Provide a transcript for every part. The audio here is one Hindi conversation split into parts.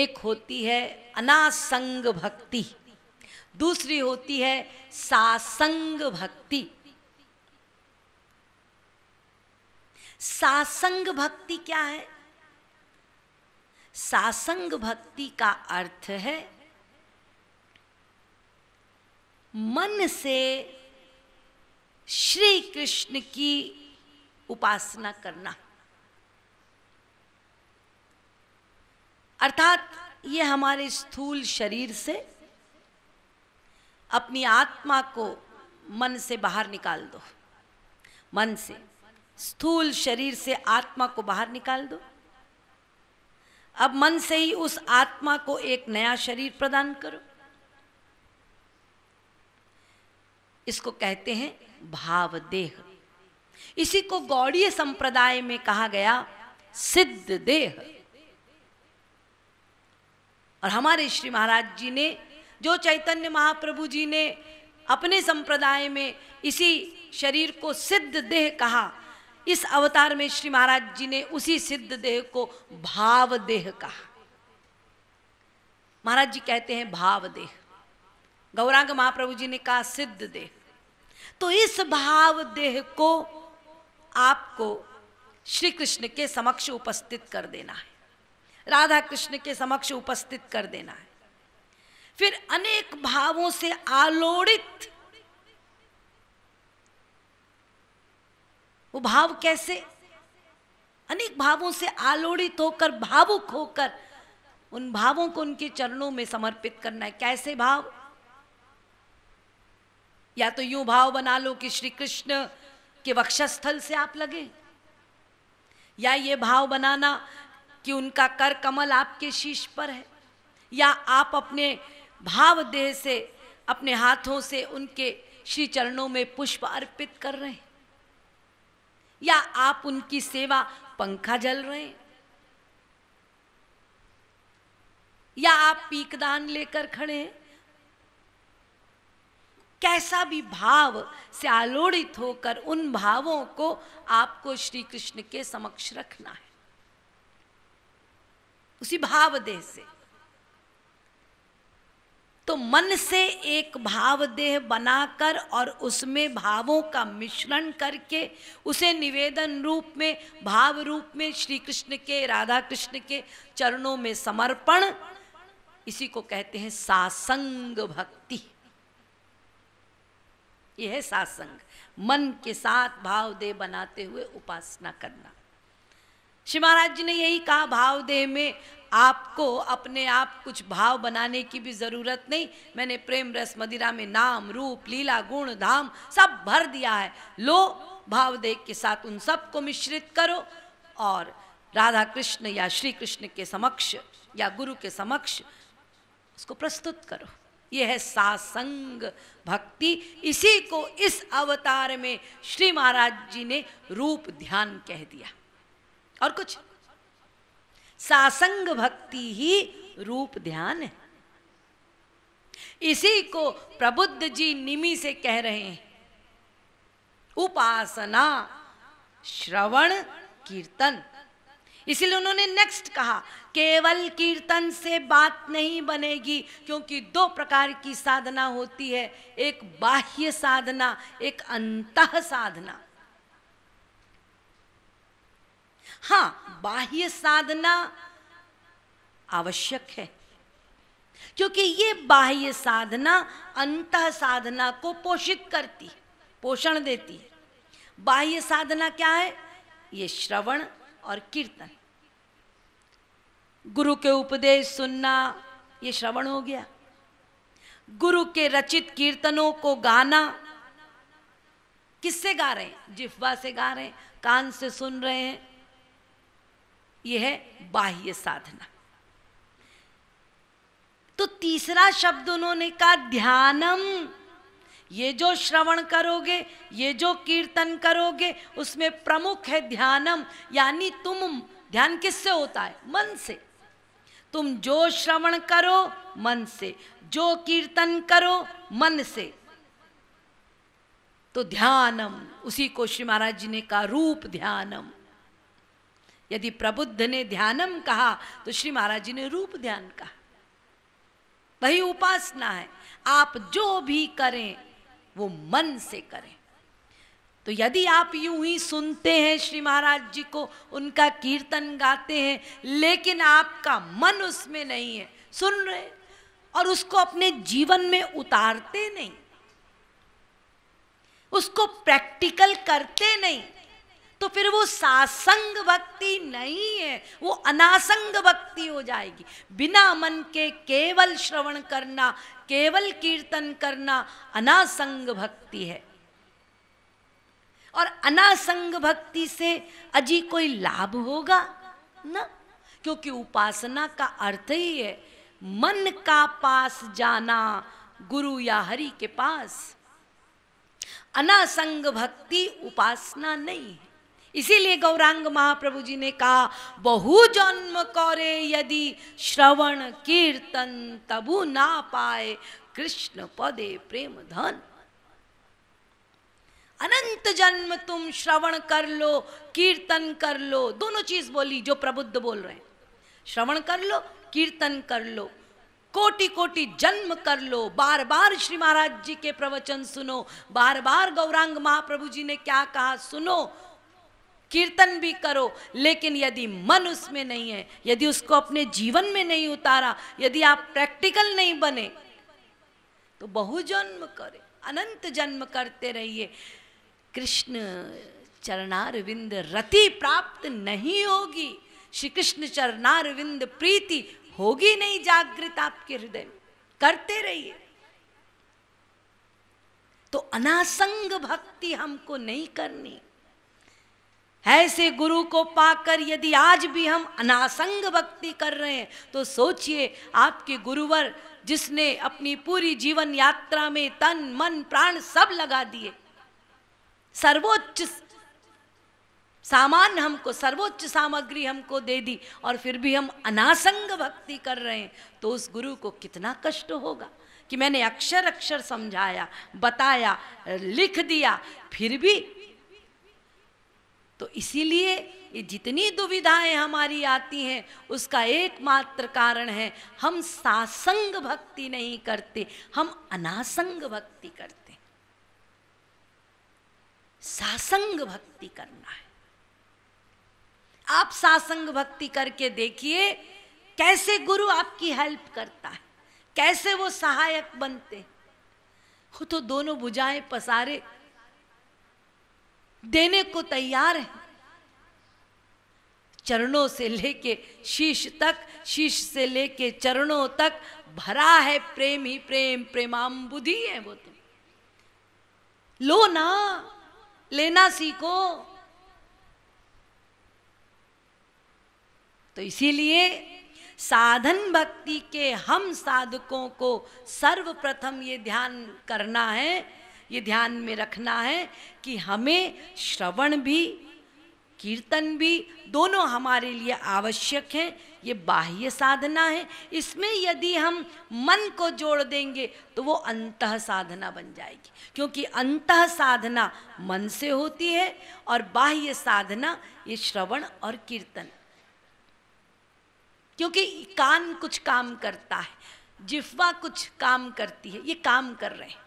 एक होती है अनासंग भक्ति दूसरी होती है सासंग भक्ति सासंग भक्ति क्या है सासंग भक्ति का अर्थ है मन से श्री कृष्ण की उपासना करना अर्थात ये हमारे स्थूल शरीर से अपनी आत्मा को मन से बाहर निकाल दो मन से स्थूल शरीर से आत्मा को बाहर निकाल दो अब मन से ही उस आत्मा को एक नया शरीर प्रदान करो इसको कहते हैं भाव देह इसी को गौड़ीय संप्रदाय में कहा गया सिद्ध देह और हमारे श्री महाराज जी ने जो चैतन्य महाप्रभु जी ने अपने संप्रदाय में इसी शरीर को सिद्ध देह कहा इस अवतार में श्री महाराज जी ने उसी सिद्ध देह को भाव देह कहा महाराज जी कहते हैं भाव देह गौरांग महाप्रभु जी ने कहा सिद्ध देह तो इस भाव देह को आपको श्री कृष्ण के समक्ष उपस्थित कर देना है राधा कृष्ण के समक्ष उपस्थित कर देना है फिर अनेक भावों से आलोड़ित वो भाव कैसे अनेक भावों से आलोड़ित होकर भावुक होकर उन भावों को उनके चरणों में समर्पित करना है कैसे भाव या तो यूं भाव बना लो कि श्री कृष्ण के वक्षस्थल से आप लगे या ये भाव बनाना कि उनका कर कमल आपके शीश पर है या आप अपने भाव देह से अपने हाथों से उनके श्री चरणों में पुष्प अर्पित कर रहे हैं या आप उनकी सेवा पंखा जल रहे हैं या आप पीकदान लेकर खड़े हैं कैसा भी भाव से आलोड़ित होकर उन भावों को आपको श्री कृष्ण के समक्ष रखना है उसी भाव देह से तो मन से एक भाव देह बनाकर और उसमें भावों का मिश्रण करके उसे निवेदन रूप में भाव रूप में श्री कृष्ण के राधा कृष्ण के चरणों में समर्पण इसी को कहते हैं सासंग भक्ति यह है सासंग मन के साथ भाव देह बनाते हुए उपासना करना श्री महाराज जी ने यही कहा भाव देह में आपको अपने आप कुछ भाव बनाने की भी जरूरत नहीं मैंने प्रेम रस मदिरा में नाम रूप लीला गुण धाम सब भर दिया है लो भाव देख के साथ उन सब को मिश्रित करो और राधा कृष्ण या श्री कृष्ण के समक्ष या गुरु के समक्ष उसको प्रस्तुत करो यह है सासंग भक्ति इसी को इस अवतार में श्री महाराज जी ने रूप ध्यान कह दिया और कुछ सासंग भक्ति ही रूप ध्यान है इसी को प्रबुद्ध जी निमी से कह रहे हैं उपासना श्रवण कीर्तन इसीलिए उन्होंने नेक्स्ट कहा केवल कीर्तन से बात नहीं बनेगी क्योंकि दो प्रकार की साधना होती है एक बाह्य साधना एक अंत साधना हां बाह्य साधना आवश्यक है क्योंकि ये बाह्य साधना अंत साधना को पोषित करती है पोषण देती है बाह्य साधना क्या है ये श्रवण और कीर्तन गुरु के उपदेश सुनना ये श्रवण हो गया गुरु के रचित कीर्तनों को गाना किससे गा रहे हैं जिफ्वा से गा रहे हैं कान से सुन रहे हैं यह है बाह्य साधना तो तीसरा शब्द उन्होंने कहा ध्यानम ये जो श्रवण करोगे ये जो कीर्तन करोगे उसमें प्रमुख है ध्यानम यानी तुम ध्यान किससे होता है मन से तुम जो श्रवण करो मन से जो कीर्तन करो मन से तो ध्यानम उसी को श्री महाराज जी ने कहा रूप ध्यानम यदि प्रबुद्ध ने ध्यानम कहा तो श्री महाराज जी ने रूप ध्यान कहा वही उपासना है आप जो भी करें वो मन से करें तो यदि आप यूं ही सुनते हैं श्री महाराज जी को उनका कीर्तन गाते हैं लेकिन आपका मन उसमें नहीं है सुन रहे और उसको अपने जीवन में उतारते नहीं उसको प्रैक्टिकल करते नहीं तो फिर वो सासंग भक्ति नहीं है वो अनासंग भक्ति हो जाएगी बिना मन के केवल श्रवण करना केवल कीर्तन करना अनासंग भक्ति है और अनासंग भक्ति से अजी कोई लाभ होगा ना क्योंकि उपासना का अर्थ ही है मन का पास जाना गुरु या हरि के पास अनासंग भक्ति उपासना नहीं है इसीलिए गौरांग महाप्रभु जी ने कहा बहु जन्म करे यदि श्रवण कीर्तन तबु ना पाए कृष्ण पदे प्रेम धन अनंत जन्म तुम श्रवण कर लो कीर्तन कर लो दोनों चीज बोली जो प्रबुद्ध बोल रहे हैं श्रवण कर लो कीर्तन कर लो कोटि कोटि जन्म कर लो बार बार श्री महाराज जी के प्रवचन सुनो बार बार गौरांग महाप्रभु जी ने क्या कहा सुनो कीर्तन भी करो लेकिन यदि मन उसमें नहीं है यदि उसको अपने जीवन में नहीं उतारा यदि आप प्रैक्टिकल नहीं बने तो बहु जन्म करे अनंत जन्म करते रहिए कृष्ण चरणारविंद रति प्राप्त नहीं होगी श्री कृष्ण चरणारविंद प्रीति होगी नहीं जागृत आपके हृदय में करते रहिए तो अनासंग भक्ति हमको नहीं करनी ऐसे गुरु को पाकर यदि आज भी हम अनासंग भक्ति कर रहे हैं तो सोचिए आपके गुरुवर जिसने अपनी पूरी जीवन यात्रा में तन मन प्राण सब लगा दिए सर्वोच्च सामान हमको सर्वोच्च सामग्री हमको दे दी और फिर भी हम अनासंग भक्ति कर रहे हैं तो उस गुरु को कितना कष्ट होगा कि मैंने अक्षर अक्षर समझाया बताया लिख दिया फिर भी तो इसीलिए ये जितनी दुविधाएं हमारी आती हैं उसका एकमात्र कारण है हम सासंग भक्ति नहीं करते हम अनासंग भक्ति करते सासंग भक्ति करना है आप सासंग भक्ति करके देखिए कैसे गुरु आपकी हेल्प करता है कैसे वो सहायक बनते हो तो दोनों बुझाएं पसारे देने को तैयार है चरणों से लेके शीश तक शीश से लेके चरणों तक भरा है प्रेम ही प्रेम प्रेमाम्बुधि है वो तो लो ना लेना सीखो तो इसीलिए साधन भक्ति के हम साधकों को सर्वप्रथम ये ध्यान करना है ये ध्यान में रखना है कि हमें श्रवण भी कीर्तन भी दोनों हमारे लिए आवश्यक है ये बाह्य साधना है इसमें यदि हम मन को जोड़ देंगे तो वो अंत साधना बन जाएगी क्योंकि अंत साधना मन से होती है और बाह्य साधना ये श्रवण और कीर्तन क्योंकि कान कुछ काम करता है जिफ्वा कुछ काम करती है ये काम कर रहे हैं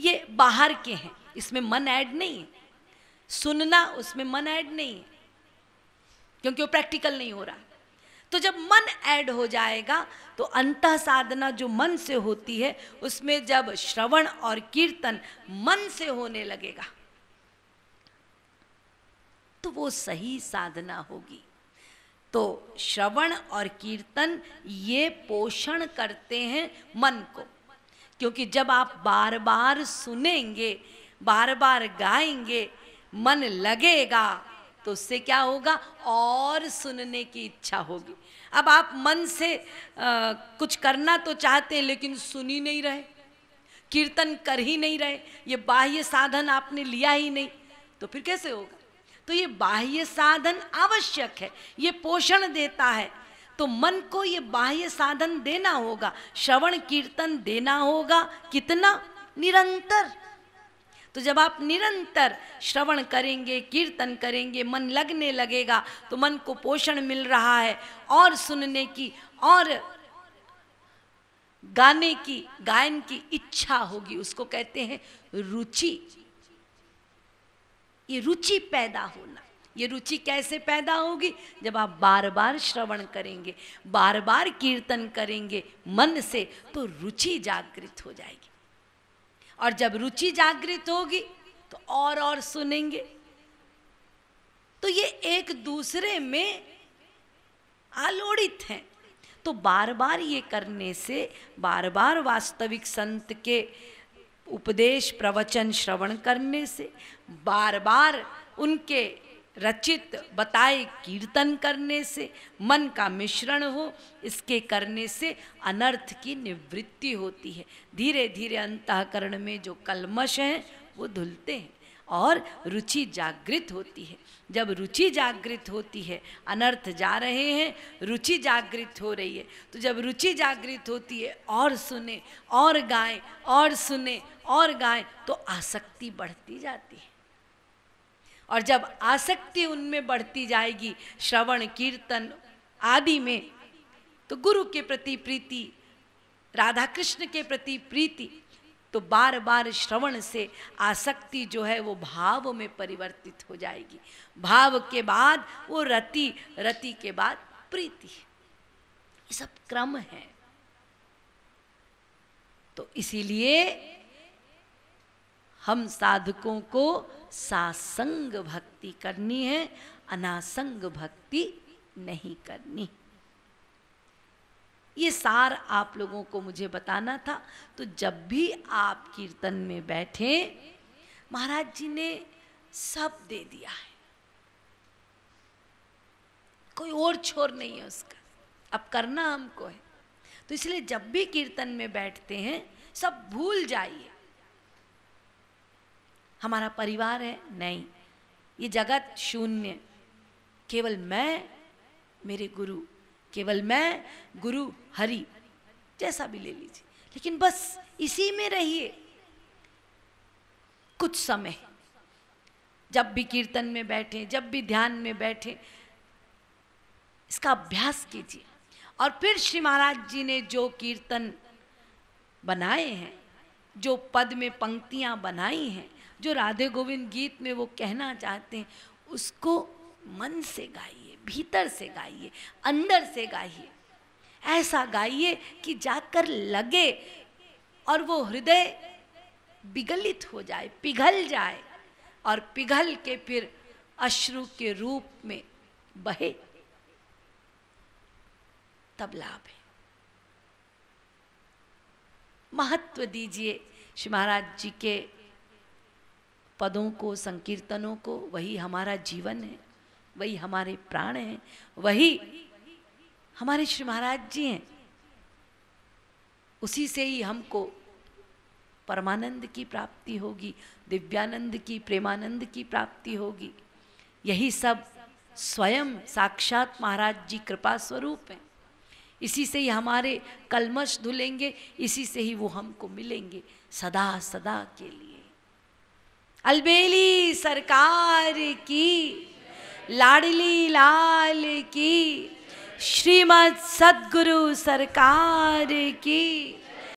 ये बाहर के हैं इसमें मन ऐड नहीं है सुनना उसमें मन ऐड नहीं है क्योंकि वो प्रैक्टिकल नहीं हो रहा तो जब मन ऐड हो जाएगा तो अंत साधना जो मन से होती है उसमें जब श्रवण और कीर्तन मन से होने लगेगा तो वो सही साधना होगी तो श्रवण और कीर्तन ये पोषण करते हैं मन को क्योंकि जब आप बार बार सुनेंगे बार बार गाएंगे मन लगेगा तो उससे क्या होगा और सुनने की इच्छा होगी अब आप मन से आ, कुछ करना तो चाहते हैं लेकिन सुन ही नहीं रहे कीर्तन कर ही नहीं रहे ये बाह्य साधन आपने लिया ही नहीं तो फिर कैसे होगा तो ये बाह्य साधन आवश्यक है ये पोषण देता है तो मन को ये बाह्य साधन देना होगा श्रवण कीर्तन देना होगा कितना निरंतर तो जब आप निरंतर श्रवण करेंगे कीर्तन करेंगे मन लगने लगेगा तो मन को पोषण मिल रहा है और सुनने की और गाने की गायन की इच्छा होगी उसको कहते हैं रुचि ये रुचि पैदा होना ये रुचि कैसे पैदा होगी जब आप बार बार श्रवण करेंगे बार बार कीर्तन करेंगे मन से तो रुचि जागृत हो जाएगी और जब रुचि जागृत होगी तो और और सुनेंगे तो ये एक दूसरे में आलोड़ित हैं तो बार बार ये करने से बार बार वास्तविक संत के उपदेश प्रवचन श्रवण करने से बार बार उनके रचित बताए कीर्तन करने से मन का मिश्रण हो इसके करने से अनर्थ की निवृत्ति होती है धीरे धीरे अंतकरण में जो कलमश हैं वो धुलते हैं और रुचि जागृत होती है जब रुचि जागृत होती है अनर्थ जा रहे हैं रुचि जागृत हो रही है तो जब रुचि जागृत होती है और सुने और गाएं और सुने और गाएं तो आसक्ति बढ़ती जाती है और जब आसक्ति उनमें बढ़ती जाएगी श्रवण कीर्तन आदि में तो गुरु के प्रति प्रीति राधा कृष्ण के प्रति प्रीति तो बार बार श्रवण से आसक्ति जो है वो भाव में परिवर्तित हो जाएगी भाव के बाद वो रति रति के बाद प्रीति ये सब क्रम है तो इसीलिए हम साधकों को सासंग भक्ति करनी है अनासंग भक्ति नहीं करनी ये सार आप लोगों को मुझे बताना था तो जब भी आप कीर्तन में बैठे महाराज जी ने सब दे दिया है कोई और छोर नहीं है उसका अब करना हमको है तो इसलिए जब भी कीर्तन में बैठते हैं सब भूल जाइए हमारा परिवार है नहीं ये जगत शून्य केवल मैं मेरे गुरु केवल मैं गुरु हरि जैसा भी ले लीजिए लेकिन बस इसी में रहिए कुछ समय जब भी कीर्तन में बैठे जब भी ध्यान में बैठे इसका अभ्यास कीजिए और फिर श्री महाराज जी ने जो कीर्तन बनाए हैं जो पद में पंक्तियां बनाई हैं जो राधे गोविंद गीत में वो कहना चाहते हैं उसको मन से गाइए भीतर से गाइए अंदर से गाइए ऐसा गाइए कि जाकर लगे और वो हृदय विगलित हो जाए पिघल जाए और पिघल के फिर अश्रु के रूप में बहे तब लाभ है महत्व दीजिए श्री महाराज जी के पदों को संकीर्तनों को वही हमारा जीवन है वही हमारे प्राण हैं वही हमारे श्री महाराज जी हैं उसी से ही हमको परमानंद की प्राप्ति होगी दिव्यानंद की प्रेमानंद की प्राप्ति होगी यही सब स्वयं साक्षात महाराज जी कृपा स्वरूप हैं इसी से ही हमारे कलमश धुलेंगे इसी से ही वो हमको मिलेंगे सदा सदा के लिए अलबेली सरकार की लाडली लाल की श्रीमद सदगुरु सरकार की